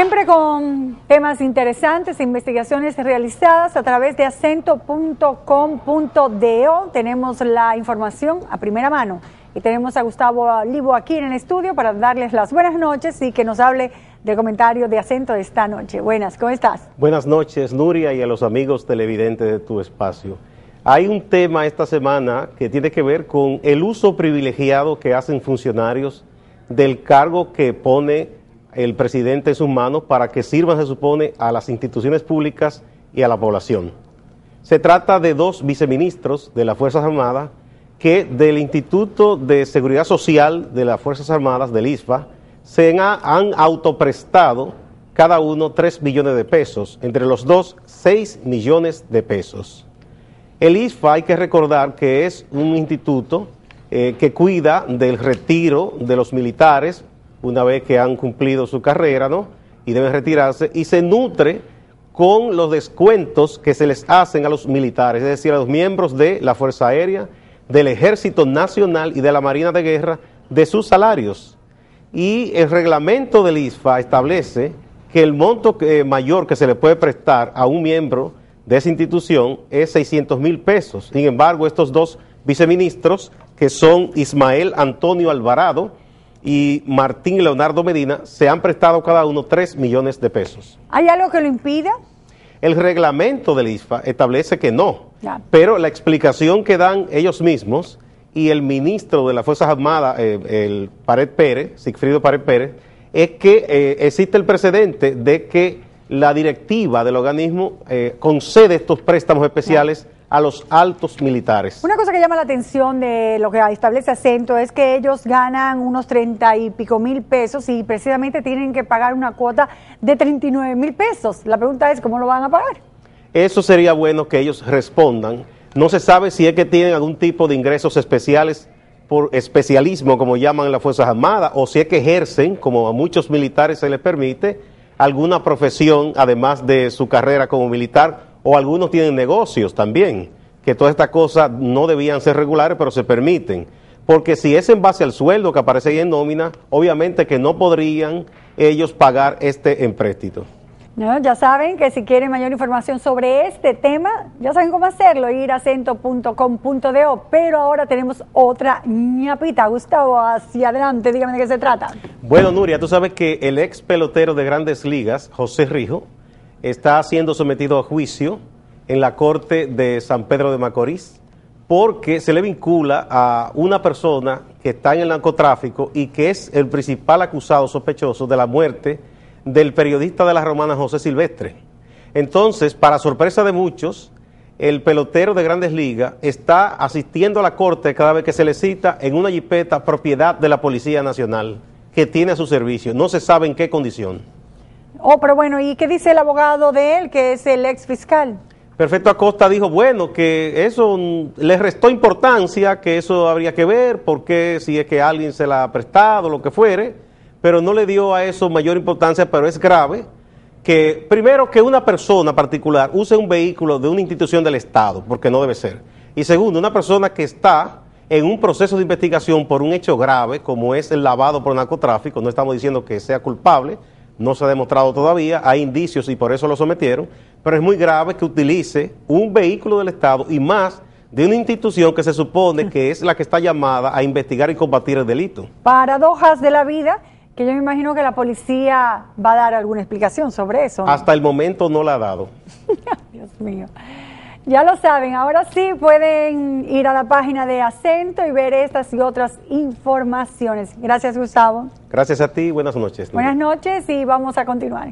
Siempre con temas interesantes, e investigaciones realizadas a través de acento.com.do. Tenemos la información a primera mano y tenemos a Gustavo Libo aquí en el estudio para darles las buenas noches y que nos hable del comentario de acento de esta noche. Buenas, ¿cómo estás? Buenas noches, Nuria, y a los amigos televidentes de tu espacio. Hay un tema esta semana que tiene que ver con el uso privilegiado que hacen funcionarios del cargo que pone el presidente en sus manos para que sirvan, se supone, a las instituciones públicas y a la población. Se trata de dos viceministros de las Fuerzas Armadas que del Instituto de Seguridad Social de las Fuerzas Armadas, del ISFA, se han, autoprestado cada uno 3 millones de pesos, entre los dos 6 millones de pesos. El ISFA hay que recordar que es un instituto eh, que cuida del retiro de los militares una vez que han cumplido su carrera, ¿no? Y deben retirarse y se nutre con los descuentos que se les hacen a los militares, es decir, a los miembros de la Fuerza Aérea, del Ejército Nacional y de la Marina de Guerra, de sus salarios. Y el reglamento del ISFA establece que el monto eh, mayor que se le puede prestar a un miembro de esa institución es 600 mil pesos. Sin embargo, estos dos viceministros, que son Ismael Antonio Alvarado y Martín Leonardo Medina se han prestado cada uno 3 millones de pesos. ¿Hay algo que lo impida? El reglamento del ISFA establece que no, pero la explicación que dan ellos mismos y el ministro de las Fuerzas Armadas, eh, el Pared Pérez, Sigfrido Pared Pérez, es que eh, existe el precedente de que la directiva del organismo eh, concede estos préstamos especiales a los altos militares. Una cosa que llama la atención de lo que establece acento es que ellos ganan unos treinta y pico mil pesos y precisamente tienen que pagar una cuota de treinta y nueve mil pesos. La pregunta es, ¿cómo lo van a pagar? Eso sería bueno que ellos respondan. No se sabe si es que tienen algún tipo de ingresos especiales por especialismo, como llaman las Fuerzas Armadas, o si es que ejercen, como a muchos militares se les permite, alguna profesión además de su carrera como militar o algunos tienen negocios también, que todas estas cosas no debían ser regulares, pero se permiten. Porque si es en base al sueldo que aparece ahí en nómina, obviamente que no podrían ellos pagar este empréstito. ya saben que si quieren mayor información sobre este tema, ya saben cómo hacerlo, ir a o, Pero ahora tenemos otra ñapita. Gustavo, hacia adelante, dígame de qué se trata. Bueno, Nuria, tú sabes que el ex pelotero de grandes ligas, José Rijo, está siendo sometido a juicio en la corte de San Pedro de Macorís porque se le vincula a una persona que está en el narcotráfico y que es el principal acusado sospechoso de la muerte del periodista de la Romana José Silvestre. Entonces, para sorpresa de muchos, el pelotero de Grandes Ligas está asistiendo a la corte cada vez que se le cita en una jipeta propiedad de la Policía Nacional que tiene a su servicio. No se sabe en qué condición. Oh, pero bueno, ¿y qué dice el abogado de él, que es el ex fiscal? Perfecto Acosta dijo, bueno, que eso le restó importancia, que eso habría que ver, porque si es que alguien se la ha prestado, lo que fuere, pero no le dio a eso mayor importancia, pero es grave que, primero, que una persona particular use un vehículo de una institución del Estado, porque no debe ser. Y segundo, una persona que está en un proceso de investigación por un hecho grave, como es el lavado por narcotráfico, no estamos diciendo que sea culpable, no se ha demostrado todavía, hay indicios y por eso lo sometieron, pero es muy grave que utilice un vehículo del Estado y más de una institución que se supone que es la que está llamada a investigar y combatir el delito. Paradojas de la vida, que yo me imagino que la policía va a dar alguna explicación sobre eso. Hasta el momento no la ha dado. Dios mío. Ya lo saben, ahora sí pueden ir a la página de Acento y ver estas y otras informaciones. Gracias, Gustavo. Gracias a ti, buenas noches. Buenas noches y vamos a continuar.